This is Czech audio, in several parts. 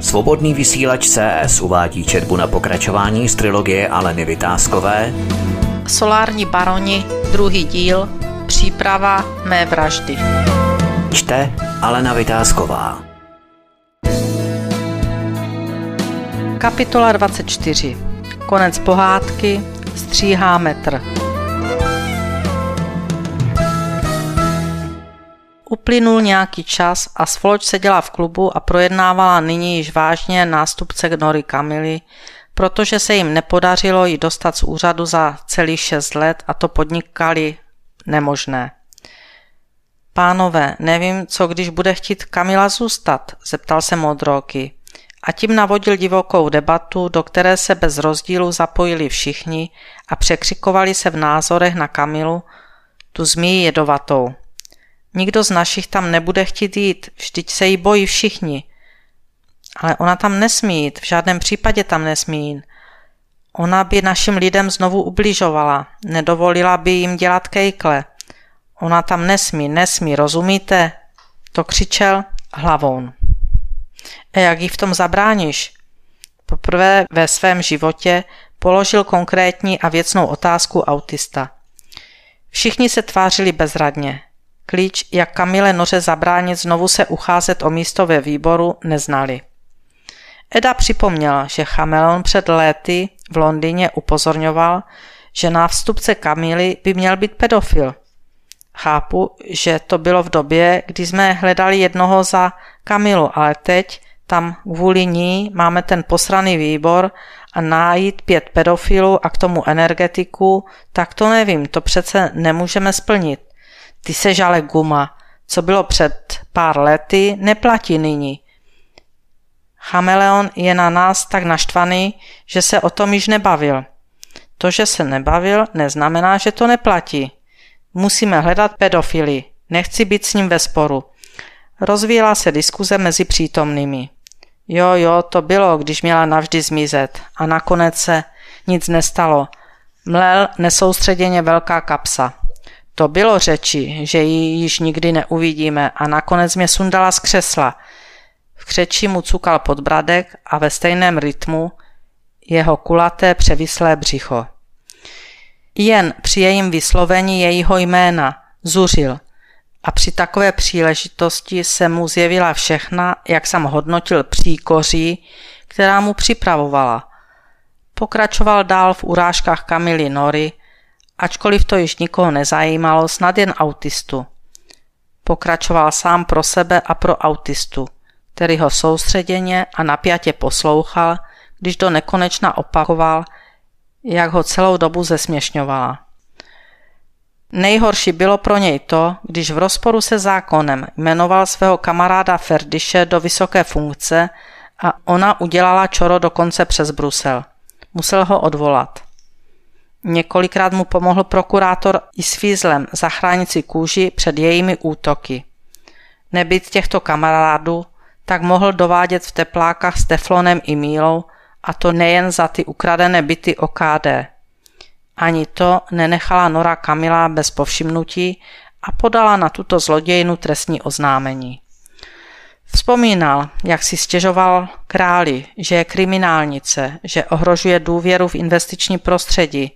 Svobodný vysílač CS uvádí četbu na pokračování z trilogie Aleny Vytázkové Solární baroni, druhý díl, příprava mé vraždy. Čte Alena Vytázková. Kapitola 24. Konec pohádky. Stříhá metr. Uplynul nějaký čas a Svoloč seděla v klubu a projednávala nyní již vážně nástupce Nory Kamily, protože se jim nepodařilo ji dostat z úřadu za celý šest let a to podnikali nemožné. Pánové, nevím, co když bude chtít Kamila zůstat, zeptal se modroky. A tím navodil divokou debatu, do které se bez rozdílu zapojili všichni a překřikovali se v názorech na Kamilu, tu zmíjí jedovatou. Nikdo z našich tam nebude chtít jít, vždyť se jí bojí všichni. Ale ona tam nesmí jít, v žádném případě tam nesmí jít. Ona by našim lidem znovu ubližovala, nedovolila by jim dělat kejkle. Ona tam nesmí, nesmí, rozumíte? To křičel hlavou. A jak jí v tom zabráníš? Poprvé ve svém životě položil konkrétní a věcnou otázku autista. Všichni se tvářili bezradně. Klíč, jak Kamile Noře zabránit znovu se ucházet o místo ve výboru, neznali. Eda připomněla, že Chameleon před léty v Londýně upozorňoval, že návstupce Kamily by měl být pedofil. Chápu, že to bylo v době, kdy jsme hledali jednoho za Kamilu, ale teď tam kvůli ní máme ten posraný výbor a najít pět pedofilů a k tomu energetiku, tak to nevím, to přece nemůžeme splnit. Ty se žále guma, co bylo před pár lety, neplatí nyní. Chameleon je na nás tak naštvaný, že se o tom již nebavil. To, že se nebavil, neznamená, že to neplatí. Musíme hledat pedofily. Nechci být s ním ve sporu. Rozvíjela se diskuze mezi přítomnými. Jo, jo, to bylo, když měla navždy zmizet. A nakonec se nic nestalo. Mlel nesoustředěně velká kapsa. To bylo řeči, že ji již nikdy neuvidíme a nakonec mě sundala z křesla. V křeči mu cukal podbradek a ve stejném rytmu jeho kulaté převislé břicho. Jen při jejím vyslovení jejího jména zuřil a při takové příležitosti se mu zjevila všechna, jak jsem hodnotil příkoří, která mu připravovala. Pokračoval dál v urážkách Kamily Nory, ačkoliv to již nikoho nezajímalo, snad jen autistu. Pokračoval sám pro sebe a pro autistu, který ho soustředěně a napjatě poslouchal, když do nekonečna opakoval, jak ho celou dobu zesměšňovala. Nejhorší bylo pro něj to, když v rozporu se zákonem jmenoval svého kamaráda Ferdiše do vysoké funkce a ona udělala čoro dokonce přes Brusel. Musel ho odvolat. Několikrát mu pomohl prokurátor i s fízlem zachránit si kůži před jejími útoky. Nebyt těchto kamarádů, tak mohl dovádět v teplákách s teflonem i mílou, a to nejen za ty ukradené byty OKD. Ani to nenechala Nora Kamila bez povšimnutí a podala na tuto zlodějnu trestní oznámení. Vzpomínal, jak si stěžoval králi, že je kriminálnice, že ohrožuje důvěru v investiční prostředí,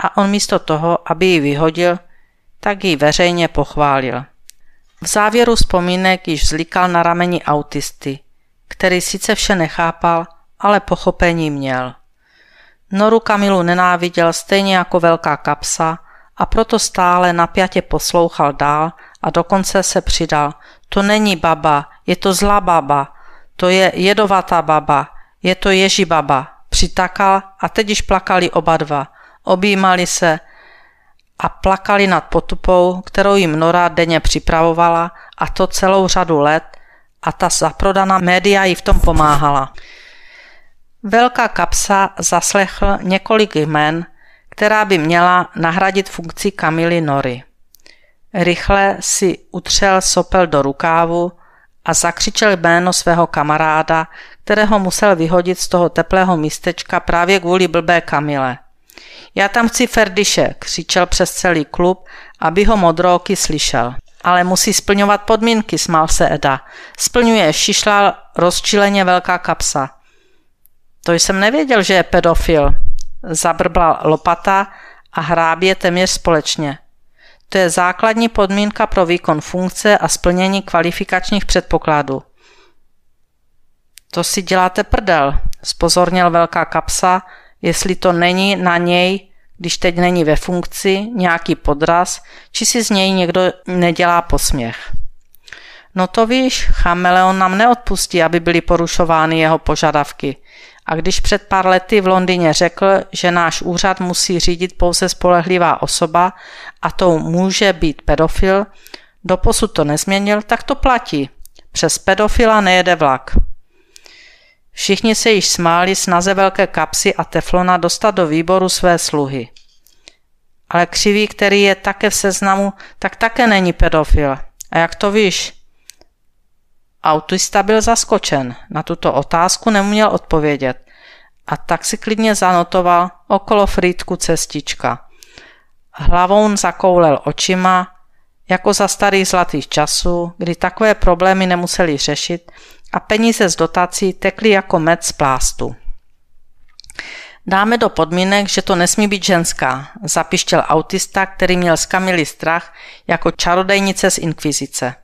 a on místo toho, aby ji vyhodil, tak ji veřejně pochválil. V závěru vzpomínek již vzlikal na rameni autisty, který sice vše nechápal, ale pochopení měl. Noru Kamilu nenáviděl stejně jako velká kapsa a proto stále napjatě poslouchal dál a dokonce se přidal. To není baba, je to zlá baba, to je jedovatá baba, je to ježibaba. Přitakal a teď již plakali oba dva – objímali se a plakali nad potupou, kterou jim Nora denně připravovala a to celou řadu let a ta zaprodaná média jí v tom pomáhala. Velká kapsa zaslechl několik jmen, která by měla nahradit funkci Kamily Nory. Rychle si utřel sopel do rukávu a zakřičel jméno svého kamaráda, kterého musel vyhodit z toho teplého místečka právě kvůli blbé Kamile – já tam chci Ferdiše, křičel přes celý klub, aby ho modrooky slyšel. Ale musí splňovat podmínky, smál se Eda. Splňuje, šišla rozčileně velká kapsa. To jsem nevěděl, že je pedofil. Zabrblal lopata a hrábě téměř společně. To je základní podmínka pro výkon funkce a splnění kvalifikačních předpokladů. To si děláte prdel, spozornil velká kapsa jestli to není na něj, když teď není ve funkci, nějaký podraz, či si z něj někdo nedělá posměch. No to víš, chameleon nám neodpustí, aby byly porušovány jeho požadavky. A když před pár lety v Londýně řekl, že náš úřad musí řídit pouze spolehlivá osoba a tou může být pedofil, doposud to nezměnil, tak to platí. Přes pedofila nejede vlak. Všichni se již smáli snaze velké kapsy a teflona dostat do výboru své sluhy. Ale křivý, který je také v seznamu, tak také není pedofil. A jak to víš? Autista byl zaskočen. Na tuto otázku neměl odpovědět. A tak si klidně zanotoval okolo frýdku cestička. Hlavou zakoulel očima, jako za starých zlatých časů, kdy takové problémy nemuseli řešit a peníze z dotací tekly jako med z plástu. Dáme do podmínek, že to nesmí být ženská, zapištěl autista, který měl Kamily strach jako čarodejnice z inkvizice.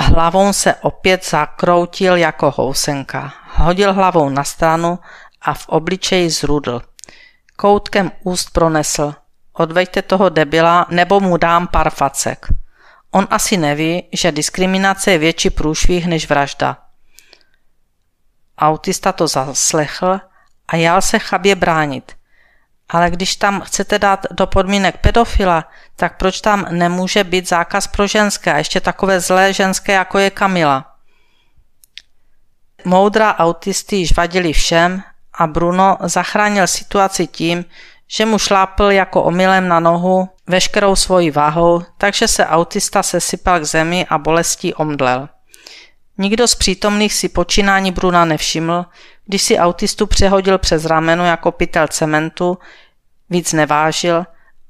Hlavou se opět zakroutil jako housenka. Hodil hlavou na stranu a v obličeji zrudl. Koutkem úst pronesl. Odveďte toho debila, nebo mu dám pár facek. On asi neví, že diskriminace je větší průšvih než vražda. Autista to zaslechl a jál se chabě bránit. Ale když tam chcete dát do podmínek pedofila, tak proč tam nemůže být zákaz pro ženské a ještě takové zlé ženské, jako je Kamila? Moudra autisty již vadili všem a Bruno zachránil situaci tím, že mu šlápl jako omylem na nohu veškerou svoji váhou, takže se autista sesypal k zemi a bolestí omdlel. Nikdo z přítomných si počínání Bruna nevšiml, když si autistu přehodil přes rameno jako pytel cementu, víc nevážil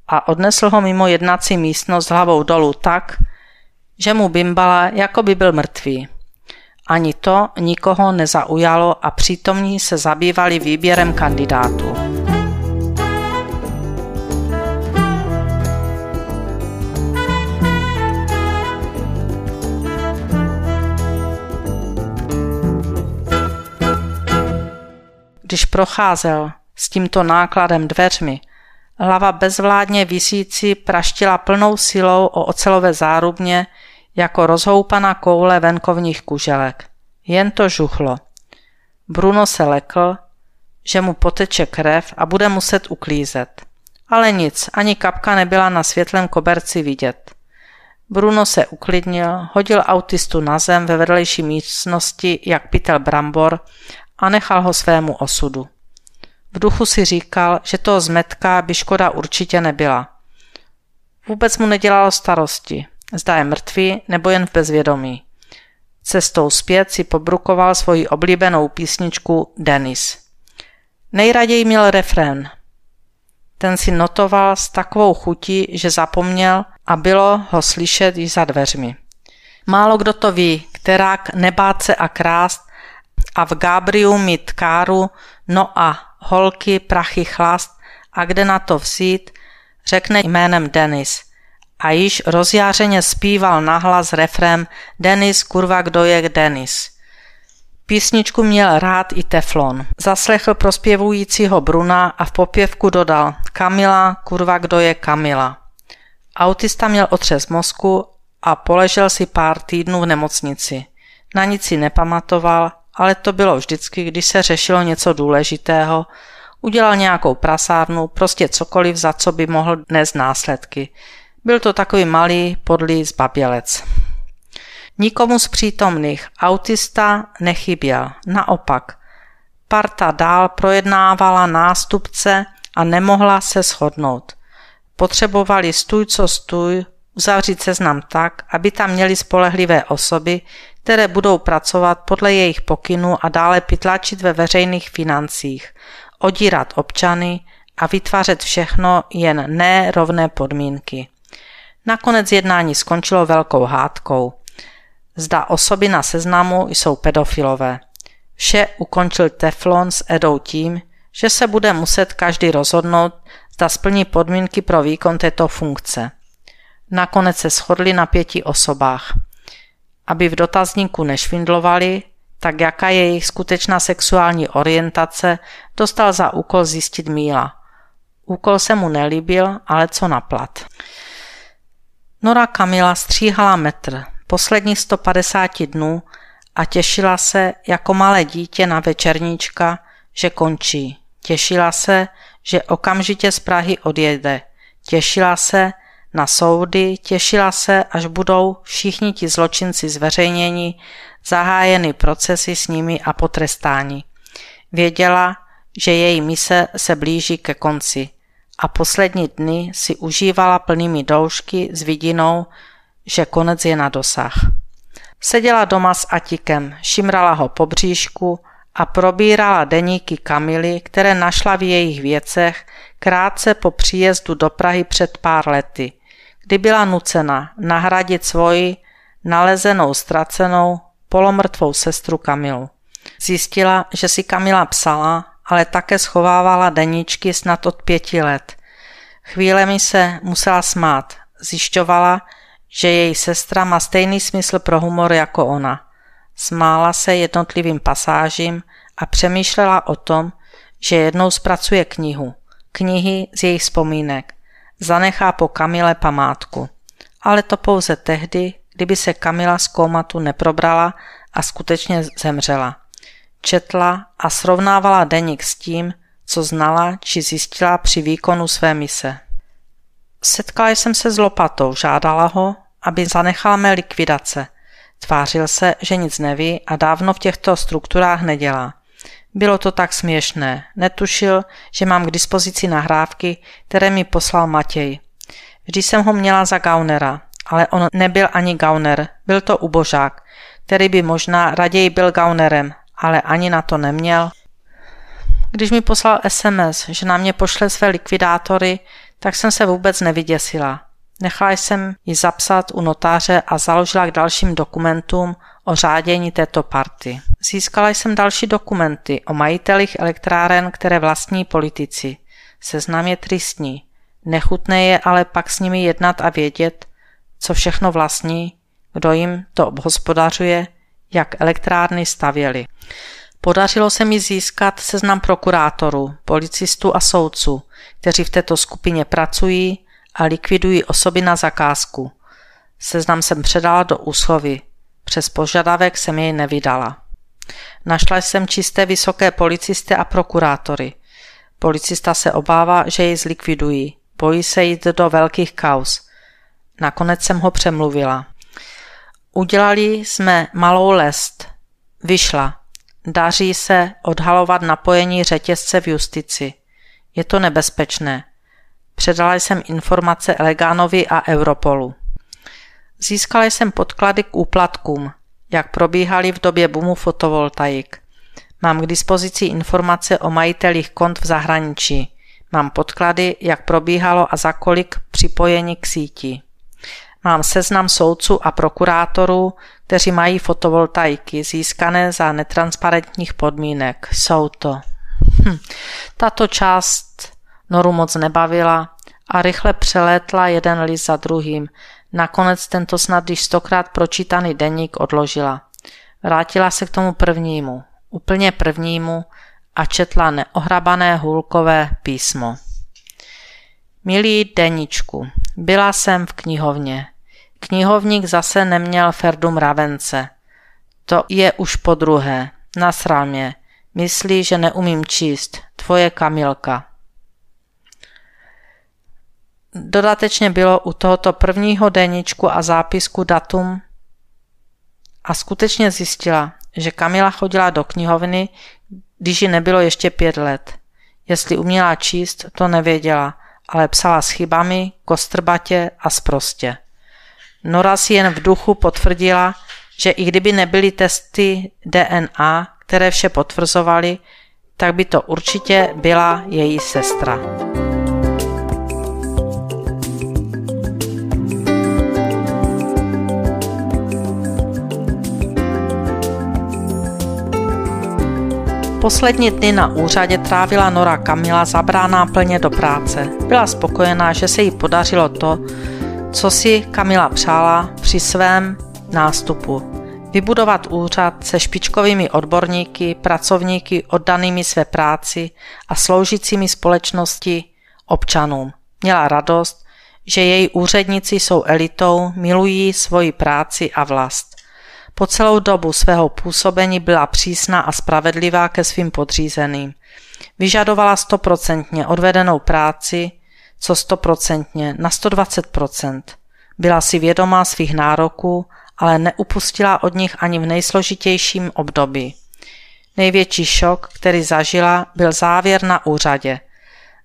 a odnesl ho mimo jednací místnost hlavou dolů tak, že mu bimbala, jako by byl mrtvý. Ani to nikoho nezaujalo a přítomní se zabývali výběrem kandidátů. když procházel s tímto nákladem dveřmi, hlava bezvládně vysící praštila plnou silou o ocelové zárubně jako rozhoupaná koule venkovních kuželek. Jen to žuchlo. Bruno se lekl, že mu poteče krev a bude muset uklízet. Ale nic, ani kapka nebyla na světlém koberci vidět. Bruno se uklidnil, hodil autistu na zem ve vedlejší místnosti jak pytel brambor a nechal ho svému osudu. V duchu si říkal, že toho zmetka by škoda určitě nebyla. Vůbec mu nedělalo starosti, zda je mrtvý nebo jen v bezvědomí. Cestou zpět si pobrukoval svoji oblíbenou písničku Denis. Nejraději měl refrén. Ten si notoval s takovou chutí, že zapomněl a bylo ho slyšet již za dveřmi. Málo kdo to ví, kterák nebát se a krást a v Gabriu, mít káru, no a holky, prachy, chlast a kde na to vzít, řekne jménem Denis. A již rozjářeně zpíval nahlas refrém Denis, kurva, kdo je Denis. Písničku měl rád i Teflon. Zaslechl prospěvujícího Bruna a v popěvku dodal Kamila, kurva, kdo je Kamila. Autista měl otřes mozku a poležel si pár týdnů v nemocnici. Na nic si nepamatoval ale to bylo vždycky, když se řešilo něco důležitého, udělal nějakou prasárnu, prostě cokoliv, za co by mohl dnes následky. Byl to takový malý, podlý zbabělec. Nikomu z přítomných autista nechyběl, naopak. Parta dál projednávala nástupce a nemohla se shodnout. Potřebovali stůj co stůj Uzavřít seznam tak, aby tam měli spolehlivé osoby, které budou pracovat podle jejich pokynů a dále pytlačit ve veřejných financích, odírat občany a vytvářet všechno jen nerovné podmínky. Nakonec jednání skončilo velkou hádkou. Zda osoby na seznamu jsou pedofilové. Vše ukončil Teflon s Edou tím, že se bude muset každý rozhodnout, zda splní podmínky pro výkon této funkce – Nakonec se shodli na pěti osobách. Aby v dotazníku nešvindlovali, tak jaká je jejich skutečná sexuální orientace, dostal za úkol zjistit Míla. Úkol se mu nelíbil, ale co naplat. Nora Kamila stříhala metr, posledních 150 dnů a těšila se jako malé dítě na večerníčka, že končí. Těšila se, že okamžitě z Prahy odjede. Těšila se, na soudy, těšila se, až budou všichni ti zločinci zveřejněni, zahájeny procesy s nimi a potrestáni. Věděla, že její mise se blíží ke konci a poslední dny si užívala plnými doušky s vidinou, že konec je na dosah. Seděla doma s Atikem, šimrala ho po bříšku a probírala deníky Kamily, které našla v jejich věcech krátce po příjezdu do Prahy před pár lety – kdy byla nucena nahradit svoji nalezenou ztracenou polomrtvou sestru Kamilu. Zjistila, že si Kamila psala, ale také schovávala deníčky snad od pěti let. Chvíle mi se musela smát. Zjišťovala, že její sestra má stejný smysl pro humor jako ona. Smála se jednotlivým pasážím a přemýšlela o tom, že jednou zpracuje knihu. Knihy z jejich vzpomínek – zanechá po Kamile památku. Ale to pouze tehdy, kdyby se Kamila z komatu neprobrala a skutečně zemřela. Četla a srovnávala deník s tím, co znala či zjistila při výkonu své mise. Setkala jsem se s lopatou, žádala ho, aby zanechal mé likvidace. Tvářil se, že nic neví a dávno v těchto strukturách nedělá. Bylo to tak směšné. Netušil, že mám k dispozici nahrávky, které mi poslal Matěj. Vždy jsem ho měla za gaunera, ale on nebyl ani gauner, byl to ubožák, který by možná raději byl gaunerem, ale ani na to neměl. Když mi poslal SMS, že na mě pošle své likvidátory, tak jsem se vůbec nevyděsila. Nechala jsem ji zapsat u notáře a založila k dalším dokumentům, o řádění této party. Získala jsem další dokumenty o majitelích elektráren, které vlastní politici. Seznam je tristní. Nechutné je ale pak s nimi jednat a vědět, co všechno vlastní, kdo jim to obhospodařuje, jak elektrárny stavěly. Podařilo se mi získat seznam prokurátorů, policistů a soudců, kteří v této skupině pracují a likvidují osoby na zakázku. Seznam jsem předala do úschovy. Přes požadavek jsem jej nevydala. Našla jsem čisté vysoké policisty a prokurátory. Policista se obává, že jej zlikvidují. Bojí se jít do velkých kaus. Nakonec jsem ho přemluvila. Udělali jsme malou lest. Vyšla. Daří se odhalovat napojení řetězce v justici. Je to nebezpečné. Předala jsem informace Elegánovi a Europolu. Získala jsem podklady k úplatkům, jak probíhaly v době boomu fotovoltaik. Mám k dispozici informace o majitelích kont v zahraničí. Mám podklady, jak probíhalo a za kolik připojení k síti. Mám seznam soudců a prokurátorů, kteří mají fotovoltaiky získané za netransparentních podmínek. Jsou to. Hm. Tato část Noru moc nebavila a rychle přelétla jeden list za druhým. Nakonec tento snad již stokrát pročítaný deník odložila. Vrátila se k tomu prvnímu, úplně prvnímu a četla neohrabané hůlkové písmo. Milý deníčku, byla jsem v knihovně. Knihovník zase neměl Ferdum Ravence. To je už po druhé. Nasral mě. Myslí, že neumím číst. Tvoje Kamilka. Dodatečně bylo u tohoto prvního deníčku a zápisku datum a skutečně zjistila, že Kamila chodila do knihovny, když ji nebylo ještě pět let. Jestli uměla číst, to nevěděla, ale psala s chybami, kostrbatě a sprostě. Nora si jen v duchu potvrdila, že i kdyby nebyly testy DNA, které vše potvrzovaly, tak by to určitě byla její sestra. Poslední dny na úřadě trávila Nora Kamila zabrána plně do práce. Byla spokojená, že se jí podařilo to, co si Kamila přála při svém nástupu. Vybudovat úřad se špičkovými odborníky, pracovníky oddanými své práci a sloužícími společnosti občanům. Měla radost, že její úředníci jsou elitou, milují svoji práci a vlast. Po celou dobu svého působení byla přísná a spravedlivá ke svým podřízeným. Vyžadovala stoprocentně odvedenou práci, co stoprocentně, na 120%. Byla si vědomá svých nároků, ale neupustila od nich ani v nejsložitějším období. Největší šok, který zažila, byl závěr na úřadě.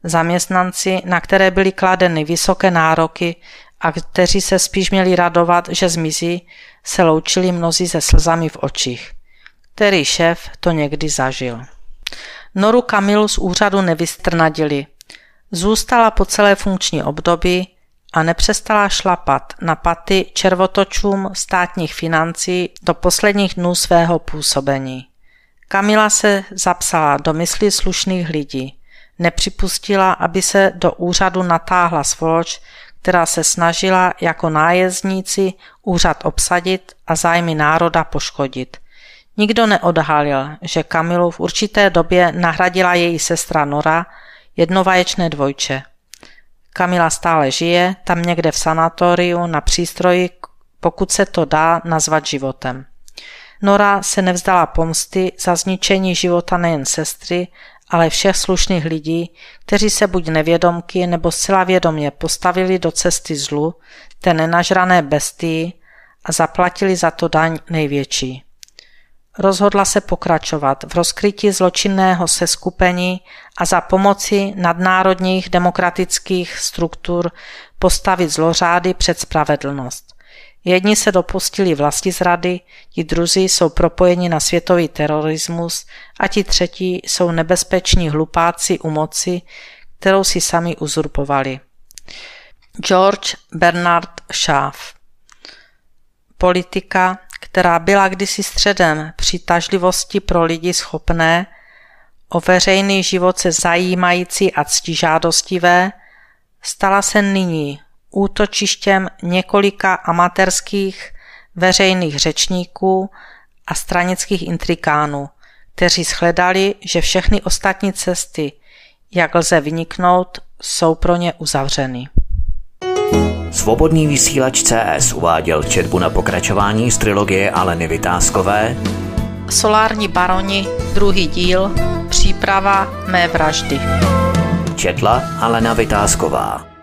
Zaměstnanci, na které byly kladeny vysoké nároky, a kteří se spíš měli radovat, že zmizí, se loučili mnozí se slzami v očích. Který šéf to někdy zažil. Noru Kamilu z úřadu nevystrnadili. Zůstala po celé funkční období a nepřestala šlapat na paty červotočům státních financí do posledních dnů svého působení. Kamila se zapsala do mysli slušných lidí. Nepřipustila, aby se do úřadu natáhla svoloč, která se snažila jako nájezdníci úřad obsadit a zájmy národa poškodit. Nikdo neodhalil, že Kamilu v určité době nahradila její sestra Nora, jednovaječné dvojče. Kamila stále žije, tam někde v sanatoriu, na přístroji, pokud se to dá nazvat životem. Nora se nevzdala pomsty za zničení života nejen sestry, ale všech slušných lidí, kteří se buď nevědomky nebo zcela vědomě postavili do cesty zlu, té nenažrané bestii a zaplatili za to daň největší. Rozhodla se pokračovat v rozkrytí zločinného seskupení a za pomoci nadnárodních demokratických struktur postavit zlořády před spravedlnost. Jedni se dopustili vlasti zrady, ti druzí jsou propojeni na světový terorismus a ti třetí jsou nebezpeční hlupáci u moci, kterou si sami uzurpovali. George Bernard Schaaf Politika, která byla kdysi středem přitažlivosti pro lidi schopné, o veřejný život se zajímající a ctižádostivé, stala se nyní útočištěm několika amatérských veřejných řečníků a stranických intrikánů, kteří shledali, že všechny ostatní cesty, jak lze vyniknout, jsou pro ně uzavřeny. Svobodný vysílač CS uváděl četbu na pokračování z trilogie Aleny Vytázkové Solární baroni, druhý díl, příprava mé vraždy. Četla Alena Vytázková.